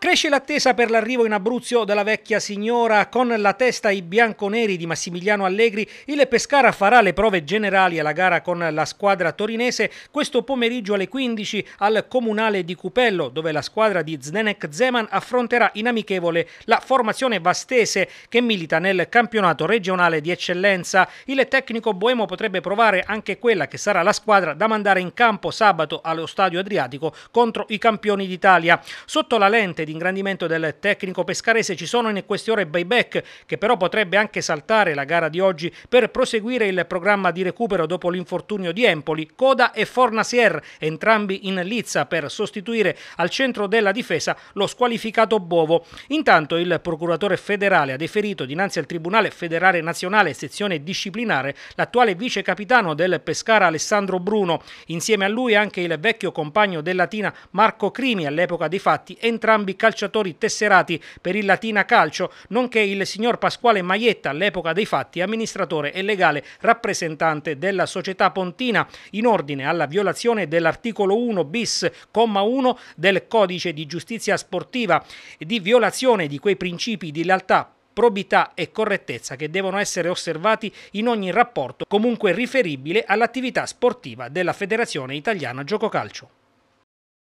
Cresce l'attesa per l'arrivo in Abruzzo della vecchia signora. Con la testa ai bianconeri di Massimiliano Allegri, il Pescara farà le prove generali alla gara con la squadra torinese questo pomeriggio alle 15 al Comunale di Cupello, dove la squadra di Zdenek Zeman affronterà in amichevole la formazione vastese che milita nel campionato regionale di eccellenza. Il tecnico boemo potrebbe provare anche quella che sarà la squadra da mandare in campo sabato allo Stadio Adriatico contro i campioni d'Italia. Sotto la lente ed ingrandimento del tecnico pescarese. Ci sono in queste ore Bayback, che però potrebbe anche saltare la gara di oggi per proseguire il programma di recupero dopo l'infortunio di Empoli. Coda e Fornasier, entrambi in lizza per sostituire al centro della difesa lo squalificato Bovo. Intanto il procuratore federale ha deferito dinanzi al Tribunale federale nazionale sezione disciplinare l'attuale vice capitano del Pescara Alessandro Bruno. Insieme a lui anche il vecchio compagno del Latina Marco Crimi all'epoca dei fatti, entrambi calciatori tesserati per il Latina Calcio, nonché il signor Pasquale Maietta, all'epoca dei fatti amministratore e legale rappresentante della società Pontina, in ordine alla violazione dell'articolo 1 bis, comma 1 del codice di giustizia sportiva e di violazione di quei principi di lealtà probità e correttezza che devono essere osservati in ogni rapporto comunque riferibile all'attività sportiva della Federazione Italiana Gioco Calcio.